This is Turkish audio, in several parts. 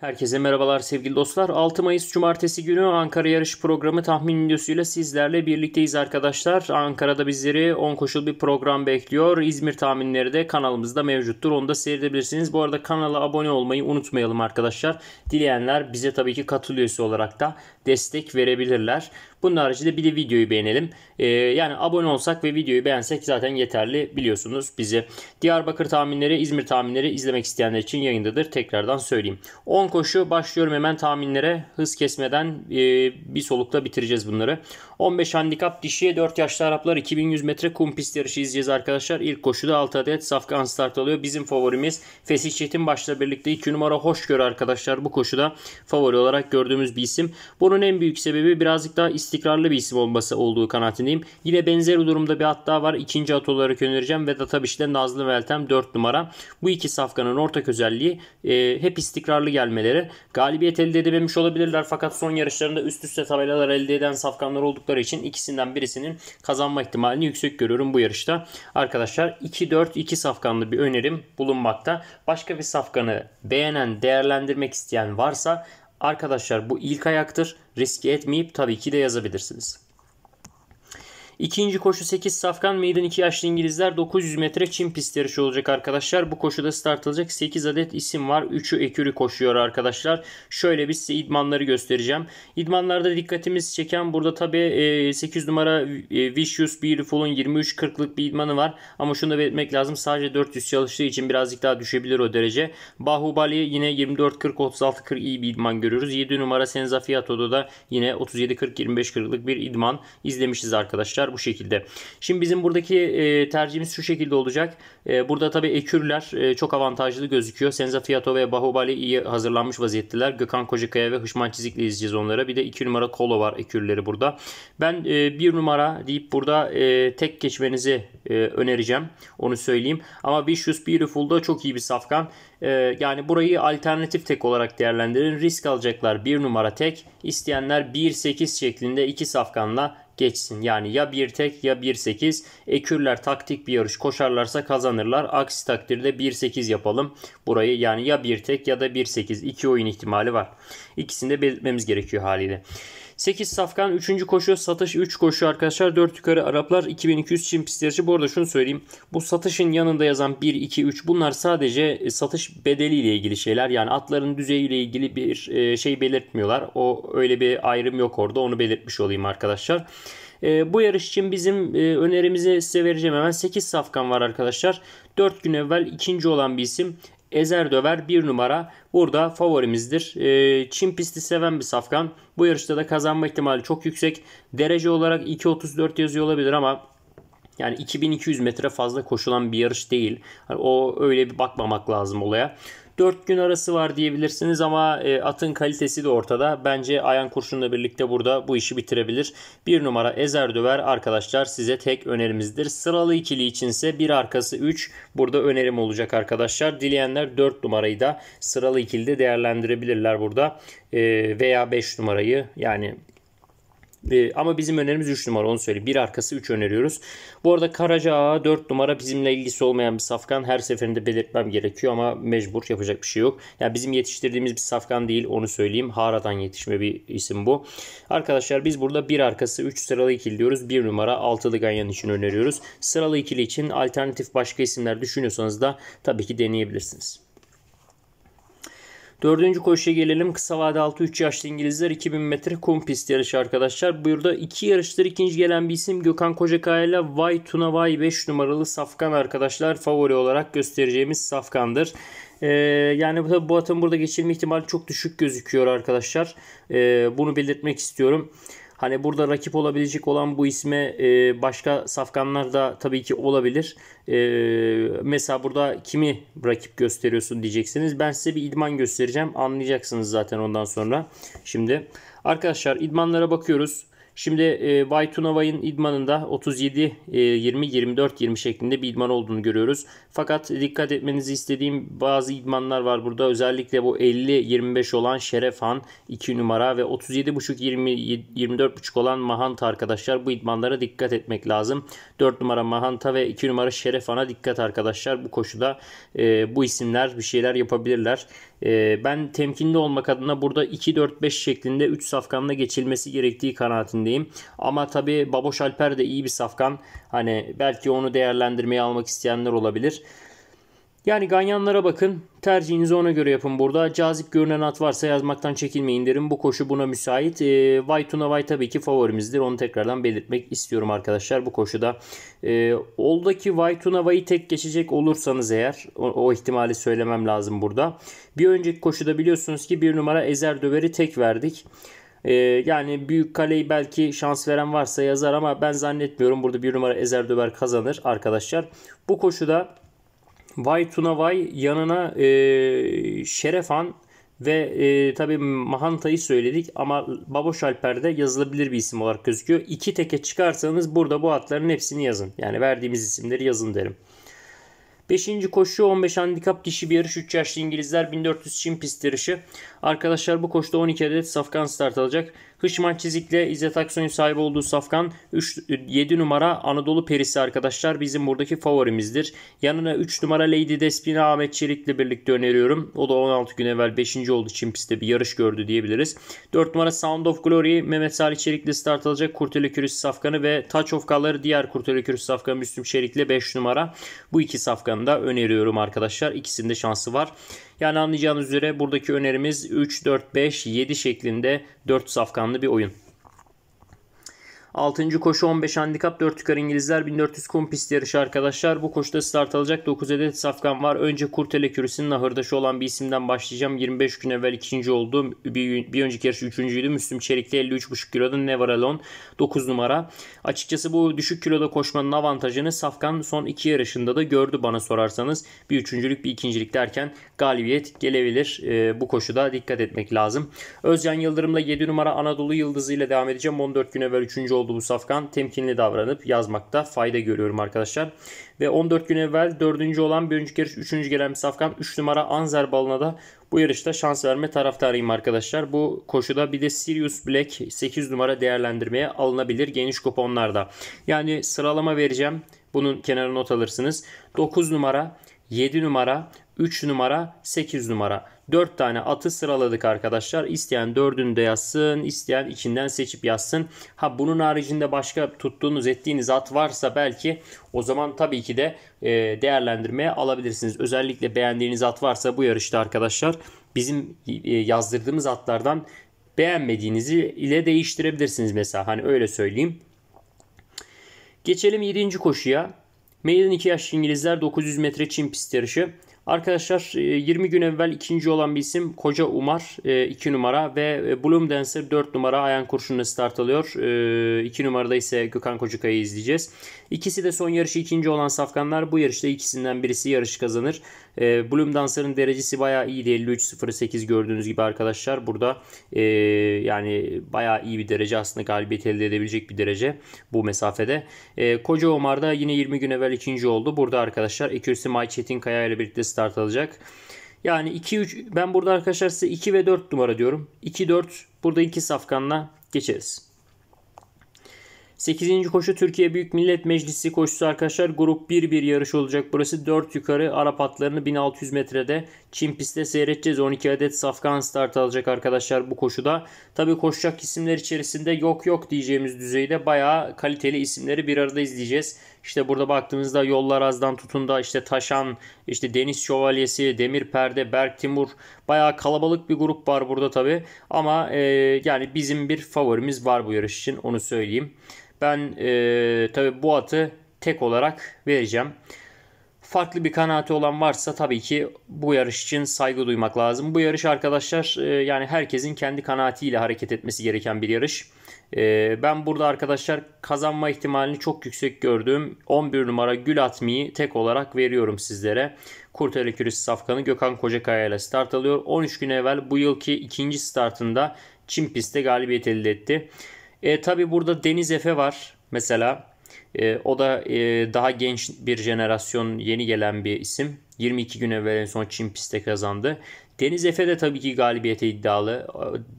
Herkese merhabalar sevgili dostlar. 6 Mayıs Cumartesi günü Ankara yarış programı tahmin videosuyla sizlerle birlikteyiz arkadaşlar. Ankara'da bizleri 10 koşul bir program bekliyor. İzmir tahminleri de kanalımızda mevcuttur. Onu da seyredebilirsiniz. Bu arada kanala abone olmayı unutmayalım arkadaşlar. Dileyenler bize tabii ki katıl olarak da destek verebilirler. Bunun haricinde bir de videoyu beğenelim. E, yani abone olsak ve videoyu beğensek zaten yeterli biliyorsunuz bizi. Diyarbakır tahminleri, İzmir tahminleri izlemek isteyenler için yayındadır. Tekrardan söyleyeyim. 10 koşu başlıyorum hemen tahminlere. Hız kesmeden e, bir solukla bitireceğiz bunları. 15 handikap dişiye 4 yaşlı Araplar 2100 metre kum pist yarışı izleyeceğiz arkadaşlar. İlk koşuda 6 adet Safkan start alıyor. Bizim favorimiz Fesih Çetin başla birlikte 2 numara Hoşgörü arkadaşlar. Bu koşuda favori olarak gördüğümüz bir isim. Bunun en büyük sebebi birazcık daha istikrarlı bir isim olması olduğu kanaatindeyim. Yine benzer durumda bir at daha var. ikinci at olarak önereceğim ve Databiş'te Nazlı Meltem 4 numara. Bu iki Safkan'ın ortak özelliği e, hep istikrarlı gelmeleri. Galibiyet elde edememiş olabilirler fakat son yarışlarında üst üste tabelalar elde eden Safkanlar oldukça oldukları için ikisinden birisinin kazanma ihtimalini yüksek görüyorum bu yarışta. Arkadaşlar 2-4-2 safkanlı bir önerim bulunmakta. Başka bir safkanı beğenen, değerlendirmek isteyen varsa arkadaşlar bu ilk ayaktır. Riske etmeyip tabii ki de yazabilirsiniz. İkinci koşu 8 Safkan Meydan 2 yaşlı İngilizler 900 metre Çin pist yarışı olacak arkadaşlar. Bu koşuda start alacak 8 adet isim var. 3'ü ekürü koşuyor arkadaşlar. Şöyle bir size idmanları göstereceğim. İdmanlarda dikkatimizi çeken burada tabi 8 e, numara e, Vicious Beautiful'un 23.40'lık bir idmanı var. Ama şunu da belirtmek lazım. Sadece 400 çalıştığı için birazcık daha düşebilir o derece. Bahubali yine 24-40-36-40 iyi bir idman görüyoruz. 7 numara Senza Fiato'da da yine 37-40-25-40'lık bir idman izlemişiz arkadaşlar tercihler bu şekilde. Şimdi bizim buradaki e, tercihimiz şu şekilde olacak. E, burada tabii ekürler e, çok avantajlı gözüküyor. Senza Fiato ve Bahubali iyi hazırlanmış vaziyetteler. Gökhan Kocakaya ve Hışman Çizik'le izleyeceğiz onlara. Bir de 2 numara Kolo var ekürleri burada. Ben 1 e, numara deyip burada e, tek geçmenizi e, önereceğim. Onu söyleyeyim. Ama Vicious da çok iyi bir safkan. E, yani burayı alternatif tek olarak değerlendirin. Risk alacaklar 1 numara tek. İsteyenler 1-8 şeklinde 2 safkanla geçsin. Yani ya bir tek ya 1-8. Ekürler taktik bir yarış koşarlarsa kazanırlar. Aksi takdirde 1-8 yapalım. Burayı yani ya bir tek ya da 1-8. İki oyun ihtimali var. İkisini de belirtmemiz gerekiyor haliyle. 8 safkan 3. koşu satış 3 koşu arkadaşlar. 4 yukarı Araplar 2200 Çin pistleri Bu arada şunu söyleyeyim. Bu satışın yanında yazan 1, 2, 3 bunlar sadece e, satış bedeliyle ilgili şeyler. Yani atların düzeyiyle ilgili bir e, şey belirtmiyorlar. O öyle bir ayrım yok orada. Onu belirtmiş olayım arkadaşlar. E, bu yarış için bizim e, önerimizi size vereceğim hemen. 8 safkan var arkadaşlar. 4 gün evvel ikinci olan bir isim. Ezer Döver 1 numara burada favorimizdir. E, Çin pisti seven bir safkan. Bu yarışta da kazanma ihtimali çok yüksek. Derece olarak 2.34 yazıyor olabilir ama yani 2200 metre fazla koşulan bir yarış değil. Yani o öyle bir bakmamak lazım olaya. 4 gün arası var diyebilirsiniz ama e, atın kalitesi de ortada. Bence Ayan Kurşun'la birlikte burada bu işi bitirebilir. 1 numara Ezer Döver arkadaşlar size tek önerimizdir. Sıralı ikili içinse bir arkası 3 burada önerim olacak arkadaşlar. Dileyenler 4 numarayı da sıralı ikilide değerlendirebilirler burada. E, veya 5 numarayı yani ee, ama bizim önerimiz 3 numara onu söyleyeyim. Bir arkası 3 öneriyoruz. Bu arada Karaca Ağa 4 numara bizimle ilgisi olmayan bir safkan. Her seferinde belirtmem gerekiyor ama mecbur yapacak bir şey yok. Yani bizim yetiştirdiğimiz bir safkan değil onu söyleyeyim. Hara'dan yetişme bir isim bu. Arkadaşlar biz burada bir arkası 3 sıralı ikili diyoruz. 1 numara 6'lı Ganyan için öneriyoruz. Sıralı ikili için alternatif başka isimler düşünüyorsanız da tabii ki deneyebilirsiniz. Dördüncü koşuya gelelim. Kısa vade altı 3 yaşlı İngilizler 2000 metre kum pist yarışı arkadaşlar. Burada iki yarıştır ikinci gelen bir isim Gökhan Kocakaya ile Vay Tuna Vay 5 numaralı Safkan arkadaşlar. Favori olarak göstereceğimiz Safkan'dır. Ee, yani tabii bu atın burada geçilme ihtimali çok düşük gözüküyor arkadaşlar. Ee, bunu belirtmek istiyorum. Hani burada rakip olabilecek olan bu isme e, başka safkanlar da tabii ki olabilir. E, mesela burada kimi rakip gösteriyorsun diyeceksiniz. Ben size bir idman göstereceğim. Anlayacaksınız zaten ondan sonra. Şimdi arkadaşlar idmanlara bakıyoruz. Şimdi e, Bay Tunavay'ın idmanında 37, e, 20, 24, 20 şeklinde bir idman olduğunu görüyoruz. Fakat dikkat etmenizi istediğim bazı idmanlar var burada. Özellikle bu 50-25 olan Şeref Han 2 numara ve 37.5-24.5 olan Mahanta arkadaşlar. Bu idmanlara dikkat etmek lazım. 4 numara Mahanta ve 2 numara Şeref Han'a dikkat arkadaşlar. Bu koşuda e, bu isimler bir şeyler yapabilirler. Ee, ben temkinli olmak adına burada 2-4-5 şeklinde 3 safkanla geçilmesi gerektiği kanaatindeyim. Ama tabi Baboş Alper de iyi bir safkan. Hani belki onu değerlendirmeye almak isteyenler olabilir. Yani ganyanlara bakın. Tercihinizi ona göre yapın burada. Cazip görünen at varsa yazmaktan çekinmeyin derim. Bu koşu buna müsait. E, ee, Vaytuna Vay tabii ki favorimizdir. Onu tekrardan belirtmek istiyorum arkadaşlar bu koşuda. E, oldaki Vaytuna Vay'ı tek geçecek olursanız eğer o, o ihtimali söylemem lazım burada. Bir önceki koşuda biliyorsunuz ki bir numara Ezer Döver'i tek verdik. Ee, yani büyük kaleyi belki şans veren varsa yazar ama ben zannetmiyorum. Burada bir numara Ezer Döver kazanır arkadaşlar. Bu koşuda Vay Tuna Vay yanına e, Şeref ve e, tabi Mahanta'yı söyledik ama Baboş Alper'de yazılabilir bir isim olarak gözüküyor. İki teke çıkarsanız burada bu atların hepsini yazın. Yani verdiğimiz isimleri yazın derim. Beşinci koşu 15 handikap dişi bir yarış 3 yaşlı İngilizler 1400 Çin pist yarışı. Arkadaşlar bu koşuda 12 adet safkan start alacak. Hışman Çizik'le İzzet Aksoy'un sahibi olduğu safkan 3, 7 numara Anadolu Perisi arkadaşlar bizim buradaki favorimizdir. Yanına 3 numara Lady Despina Ahmet Çelik'le birlikte öneriyorum. O da 16 gün evvel 5. oldu için pistte bir yarış gördü diyebiliriz. 4 numara Sound of Glory Mehmet Salih Çelik'le start alacak. Kurteli Kürüs safkanı ve Touch of Color diğer Kurteli Kürüs safkanı Müslüm Çelik'le 5 numara. Bu iki safkanı da öneriyorum arkadaşlar. İkisinde şansı var. Yani anlayacağınız üzere buradaki önerimiz 3, 4, 5, 7 şeklinde 4 safkanlı bir oyun. 6. koşu 15 handikap 4 yukarı İngilizler 1400 kum pist yarışı arkadaşlar. Bu koşuda start alacak 9 adet safkan var. Önce Kurtele Kürüsü'nün ahırdaşı olan bir isimden başlayacağım. 25 gün evvel ikinci oldu. Bir, bir önceki yarışı 3. idi. Müslüm Çelikli 53,5 kiloda Never Alone 9 numara. Açıkçası bu düşük kiloda koşmanın avantajını Safkan son 2 yarışında da gördü bana sorarsanız. Bir üçüncülük bir ikincilik derken galibiyet gelebilir. E, bu koşuda dikkat etmek lazım. Özcan Yıldırım'la 7 numara Anadolu Yıldızı ile devam edeceğim. 14 gün evvel 3. oldu oldu bu safkan. Temkinli davranıp yazmakta fayda görüyorum arkadaşlar. Ve 14 gün evvel 4. olan bir önceki yarış 3. gelen bir safkan 3 numara Anzer balına da bu yarışta şans verme taraftarıyım arkadaşlar. Bu koşuda bir de Sirius Black 8 numara değerlendirmeye alınabilir geniş kuponlarda. Yani sıralama vereceğim. Bunun kenara not alırsınız. 9 numara 7 numara 3 numara, 8 numara. 4 tane atı sıraladık arkadaşlar. İsteyen 4'ünü de yazsın, isteyen içinden seçip yazsın. Ha bunun haricinde başka tuttuğunuz, ettiğiniz at varsa belki o zaman tabii ki de e, değerlendirmeye alabilirsiniz. Özellikle beğendiğiniz at varsa bu yarışta arkadaşlar bizim e, yazdırdığımız atlardan beğenmediğinizi ile değiştirebilirsiniz mesela. Hani öyle söyleyeyim. Geçelim 7. koşuya. Maiden 2 yaş İngilizler 900 metre çim pist yarışı. Arkadaşlar 20 e, gün evvel ikinci olan bir isim Koca Umar 2 e, numara ve e, Bloom Dancer 4 numara Ayan Kurşun'la start alıyor. 2 numarada ise Gökhan Kocukay'ı izleyeceğiz. İkisi de son yarışı ikinci olan safkanlar. Bu yarışta ikisinden birisi yarış kazanır. Bloom Dancer'ın derecesi bayağı iyi değil. 53.08 gördüğünüz gibi arkadaşlar. Burada yani bayağı iyi bir derece aslında galibiyet elde edebilecek bir derece bu mesafede. Koca Umar da yine 20 gün evvel ikinci oldu. Burada arkadaşlar Ekürsi May Çetinkaya ile birlikte start alacak. Yani 2-3 ben burada arkadaşlar size 2 ve 4 numara diyorum. 2-4 burada iki safkanla geçeriz. 8. koşu Türkiye Büyük Millet Meclisi koşusu arkadaşlar. Grup 1-1 yarış olacak. Burası 4 yukarı Arap atlarını 1600 metrede Çin pistte seyredeceğiz. 12 adet safkan start alacak arkadaşlar bu koşuda. Tabi koşacak isimler içerisinde yok yok diyeceğimiz düzeyde bayağı kaliteli isimleri bir arada izleyeceğiz. İşte burada baktığımızda Yollar Az'dan tutun da işte Taşan, işte Deniz Şövalyesi, Demir Perde, Berk Timur bayağı kalabalık bir grup var burada tabi. Ama e, yani bizim bir favorimiz var bu yarış için onu söyleyeyim. Ben e, tabi bu atı tek olarak vereceğim farklı bir kanaati olan varsa tabii ki bu yarış için saygı duymak lazım. Bu yarış arkadaşlar e, yani herkesin kendi kanaatiyle hareket etmesi gereken bir yarış. E, ben burada arkadaşlar kazanma ihtimalini çok yüksek gördüğüm 11 numara Gül Atmi'yi tek olarak veriyorum sizlere. Kurt Elekürisi Safkan'ı Gökhan Kocakaya ile start alıyor. 13 gün evvel bu yılki ikinci startında Çin pistte galibiyet elde etti. E, tabii burada Deniz Efe var mesela. E, o da e, daha genç bir jenerasyon yeni gelen bir isim. 22 gün evvel en son Çin pistte kazandı. Deniz Efe de tabii ki galibiyete iddialı.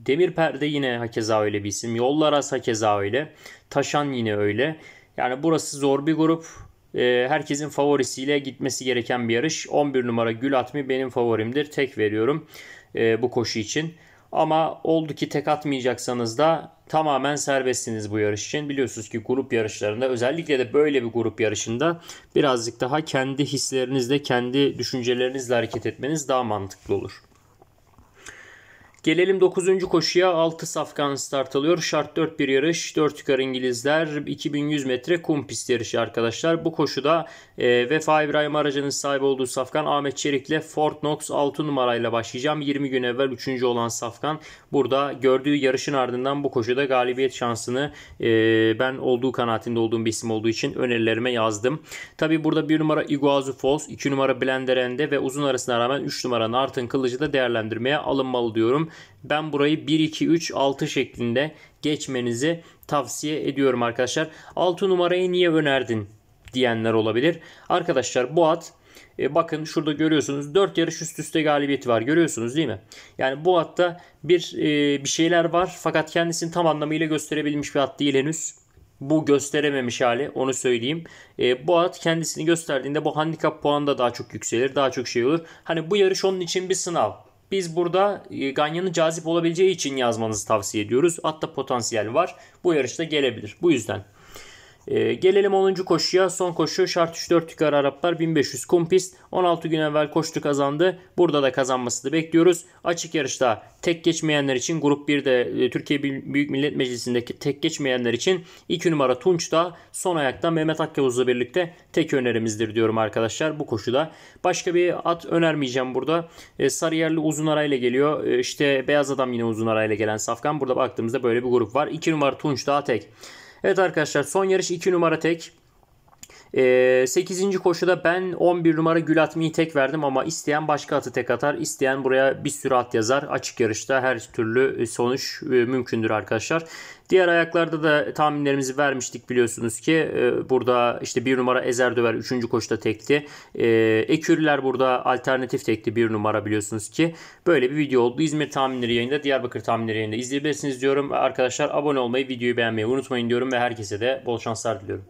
Demir Perde yine hakeza öyle bir isim. Yollaras hakeza öyle. Taşan yine öyle. Yani burası zor bir grup. Ee, herkesin favorisiyle gitmesi gereken bir yarış. 11 numara Gül Atmi benim favorimdir. Tek veriyorum e, bu koşu için. Ama oldu ki tek atmayacaksanız da tamamen serbestsiniz bu yarış için. Biliyorsunuz ki grup yarışlarında özellikle de böyle bir grup yarışında birazcık daha kendi hislerinizle, kendi düşüncelerinizle hareket etmeniz daha mantıklı olur. Gelelim 9. koşuya 6 safkan start alıyor. Şart 4 bir yarış. 4 yukarı İngilizler 2100 metre kum pist yarışı arkadaşlar. Bu koşuda e, Vefa İbrahim aracının sahibi olduğu safkan Ahmet Çelik'le Fort Knox 6 numarayla başlayacağım. 20 gün evvel 3. olan safkan burada gördüğü yarışın ardından bu koşuda galibiyet şansını e, ben olduğu kanaatinde olduğum bir isim olduğu için önerilerime yazdım. Tabi burada 1 numara Iguazu Falls, 2 numara Blenderende ve uzun arasına rağmen 3 numara Nartın Kılıcı da değerlendirmeye alınmalı diyorum ben burayı 1 2 3 6 şeklinde geçmenizi tavsiye ediyorum arkadaşlar. 6 numarayı niye önerdin diyenler olabilir. Arkadaşlar bu at e, bakın şurada görüyorsunuz 4 yarış üst üste galibiyeti var görüyorsunuz değil mi? Yani bu atta bir e, bir şeyler var fakat kendisini tam anlamıyla gösterebilmiş bir at değil henüz. Bu gösterememiş hali onu söyleyeyim. E, bu at kendisini gösterdiğinde bu handikap puanı da daha çok yükselir daha çok şey olur. Hani bu yarış onun için bir sınav. Biz burada e, Ganya'nın cazip olabileceği için yazmanızı tavsiye ediyoruz. Hatta potansiyel var. Bu yarışta gelebilir. Bu yüzden e, gelelim 10. koşuya. Son koşu şart 3-4 yukarı Araplar 1500 kum pist. 16 gün evvel koştu kazandı. Burada da kazanmasını bekliyoruz. Açık yarışta tek geçmeyenler için grup 1'de e, Türkiye Büyük Millet Meclisi'ndeki tek geçmeyenler için 2 numara Tunç da son ayakta Mehmet Akyavuz'la birlikte tek önerimizdir diyorum arkadaşlar bu koşuda. Başka bir at önermeyeceğim burada. E, Sarıyerli uzun arayla geliyor. E, işte Beyaz Adam yine uzun arayla gelen Safkan. Burada baktığımızda böyle bir grup var. 2 numara Tunç daha tek. Evet arkadaşlar son yarış 2 numara tek. 8. Ee, koşuda ben 11 numara gül atmayı tek verdim ama isteyen başka atı tek atar. isteyen buraya bir sürü at yazar. Açık yarışta her türlü e, sonuç e, mümkündür arkadaşlar. Diğer ayaklarda da tahminlerimizi vermiştik biliyorsunuz ki e, burada işte 1 numara Ezer Döver 3. koşuda tekti. eküriler burada alternatif tekti bir numara biliyorsunuz ki. Böyle bir video oldu. İzmir tahminleri yayında, Diyarbakır tahminleri yayında izleyebilirsiniz diyorum. Arkadaşlar abone olmayı, videoyu beğenmeyi unutmayın diyorum ve herkese de bol şanslar diliyorum.